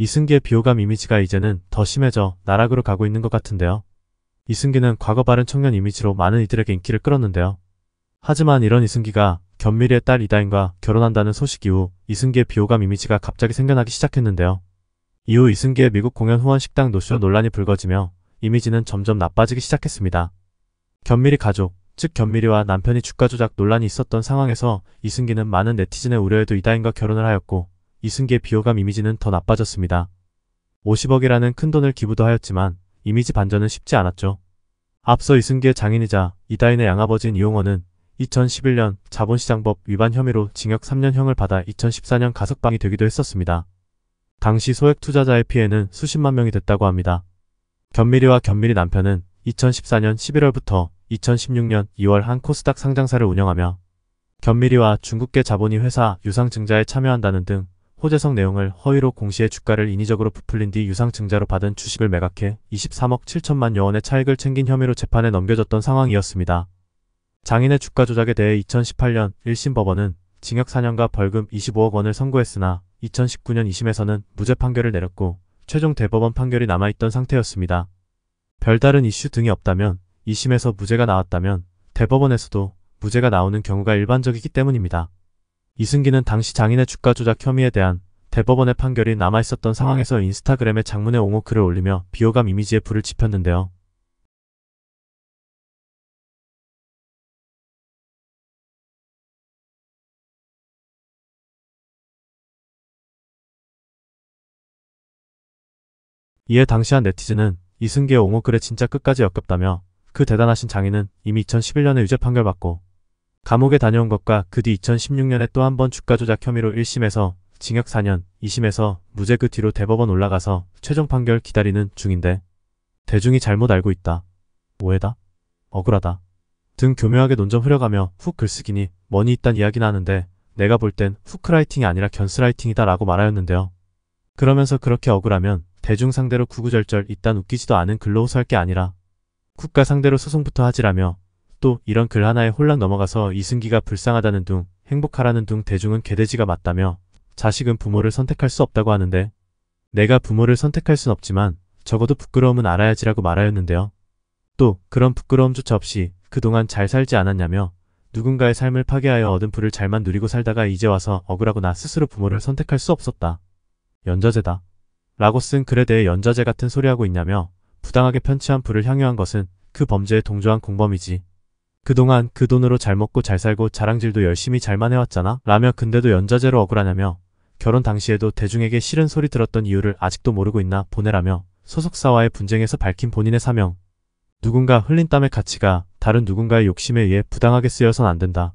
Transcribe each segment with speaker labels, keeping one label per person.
Speaker 1: 이승기의 비호감 이미지가 이제는 더 심해져 나락으로 가고 있는 것 같은데요. 이승기는 과거 바른 청년 이미지로 많은 이들에게 인기를 끌었는데요. 하지만 이런 이승기가 견미리의 딸 이다인과 결혼한다는 소식 이후 이승기의 비호감 이미지가 갑자기 생겨나기 시작했는데요. 이후 이승기의 미국 공연 후원 식당 노쇼 논란이 불거지며 이미지는 점점 나빠지기 시작했습니다. 견미리 가족, 즉 견미리와 남편이 주가 조작 논란이 있었던 상황에서 이승기는 많은 네티즌의 우려에도 이다인과 결혼을 하였고 이승기의 비호감 이미지는 더 나빠졌습니다. 50억이라는 큰돈을 기부도 하였지만 이미지 반전은 쉽지 않았죠. 앞서 이승기의 장인이자 이다인의 양아버지인 이용원은 2011년 자본시장법 위반 혐의로 징역 3년형을 받아 2014년 가석방이 되기도 했었습니다. 당시 소액 투자자의 피해는 수십만 명이 됐다고 합니다. 견미리와 견미리 남편은 2014년 11월부터 2016년 2월 한 코스닥 상장사를 운영하며 견미리와 중국계 자본이 회사 유상증자에 참여한다는 등 호재성 내용을 허위로 공시해 주가를 인위적으로 부풀린 뒤 유상증자로 받은 주식을 매각해 23억 7천만 여원의 차익을 챙긴 혐의로 재판에 넘겨졌던 상황이었습니다. 장인의 주가 조작에 대해 2018년 1심 법원은 징역 4년과 벌금 25억 원을 선고했으나 2019년 2심에서는 무죄 판결을 내렸고 최종 대법원 판결이 남아있던 상태였습니다. 별다른 이슈 등이 없다면 2심에서 무죄가 나왔다면 대법원에서도 무죄가 나오는 경우가 일반적이기 때문입니다. 이승기는 당시 장인의 주가 조작 혐의에 대한 대법원의 판결이 남아있었던 상황에서 인스타그램에 장문의 옹호 글을 올리며 비호감 이미지에 불을 지폈는데요. 이에 당시 한 네티즌은 이승기의 옹호 글에 진짜 끝까지 역겹다며 그 대단하신 장인은 이미 2011년에 유죄 판결받고 감옥에 다녀온 것과 그 뒤 2016년에 또 한 번 주가 조작 혐의로 1심에서 징역 4년, 2심에서 무죄 그 뒤로 대법원 올라가서 최종 판결 기다리는 중인데 대중이 잘못 알고 있다. 오해다. 억울하다. 등 교묘하게 논점 흐려가며 훅 글쓰기니 뭐니 있단 이야기나 하는데 내가 볼 땐 후크라이팅이 아니라 견스라이팅이다 라고 말하였는데요. 그러면서 그렇게 억울하면 대중 상대로 구구절절 이딴 웃기지도 않은 글로 호소할 게 아니라 국가 상대로 소송부터 하지라며 또 이런 글 하나에 홀랑 넘어가서 이승기가 불쌍하다는 둥 행복하라는 둥 대중은 개돼지가 맞다며 자식은 부모를 선택할 수 없다고 하는데 내가 부모를 선택할 순 없지만 적어도 부끄러움은 알아야지라고 말하였는데요. 또 그런 부끄러움조차 없이 그동안 잘 살지 않았냐며 누군가의 삶을 파괴하여 얻은 부를 잘만 누리고 살다가 이제 와서 억울하고나 스스로 부모를 선택할 수 없었다. 연좌제다. 라고 쓴 글에 대해 연좌제 같은 소리하고 있냐며 부당하게 편취한 부를 향유한 것은 그 범죄에 동조한 공범이지. 그동안 그 돈으로 잘 먹고 잘 살고 자랑질도 열심히 잘만 해왔잖아 라며 근데도 연자제로 억울하냐며 결혼 당시에도 대중에게 싫은 소리 들었던 이유를 아직도 모르고 있나 보내라며 소속사와의 분쟁에서 밝힌 본인의 사명 누군가 흘린 땀의 가치가 다른 누군가의 욕심에 의해 부당하게 쓰여선 안 된다.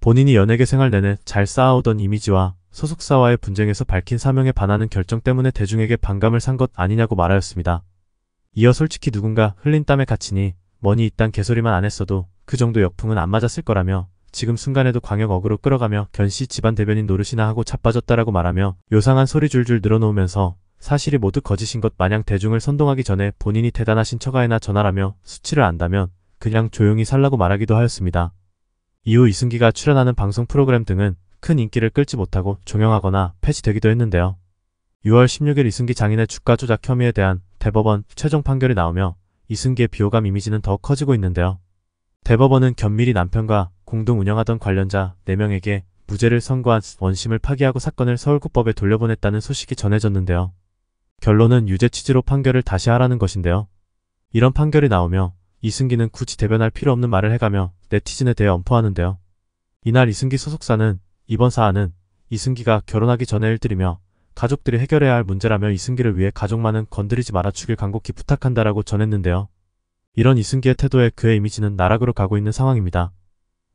Speaker 1: 본인이 연예계 생활 내내 잘 쌓아오던 이미지와 소속사와의 분쟁에서 밝힌 사명에 반하는 결정 때문에 대중에게 반감을 산 것 아니냐고 말하였습니다. 이어 솔직히 누군가 흘린 땀의 가치니 뭐니 이딴 개소리만 안 했어도 그 정도 역풍은 안 맞았을 거라며 지금 순간에도 광역 어그로 끌어가며 견씨 집안 대변인 노릇이나 하고 자빠졌다라고 말하며 요상한 소리 줄줄 늘어놓으면서 사실이 모두 거짓인 것 마냥 대중을 선동하기 전에 본인이 대단하신 처가에나 전화라며 수치를 안다면 그냥 조용히 살라고 말하기도 하였습니다. 이후 이승기가 출연하는 방송 프로그램 등은 큰 인기를 끌지 못하고 종영하거나 폐지되기도 했는데요. 6월 16일 이승기 장인의 주가 조작 혐의에 대한 대법원 최종 판결이 나오며 이승기의 비호감 이미지는 더 커지고 있는데요. 대법원은 견밀히 남편과 공동 운영하던 관련자 4명에게 무죄를 선고한 원심을 파기하고 사건을 서울구법에 돌려보냈다는 소식이 전해졌는데요. 결론은 유죄 취지로 판결을 다시 하라는 것인데요. 이런 판결이 나오며 이승기는 굳이 대변할 필요 없는 말을 해가며 네티즌에 대해 엄포하는데요. 이날 이승기 소속사는 이번 사안은 이승기가 결혼하기 전에 일들이며 가족들이 해결해야 할 문제라며 이승기를 위해 가족만은 건드리지 말아주길 간곡히 부탁한다라고 전했는데요. 이런 이승기의 태도에 그의 이미지는 나락으로 가고 있는 상황입니다.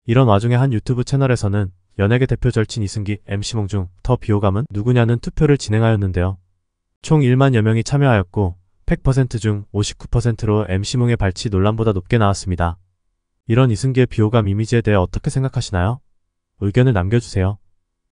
Speaker 1: 이런 와중에 한 유튜브 채널에서는 연예계 대표 절친 이승기, MC몽중, 더 비호감은 누구냐는 투표를 진행하였는데요. 총 1만여 명이 참여하였고 100%중 59%로 MC몽의 발치 논란보다 높게 나왔습니다. 이런 이승기의 비호감 이미지에 대해 어떻게 생각하시나요? 의견을 남겨주세요.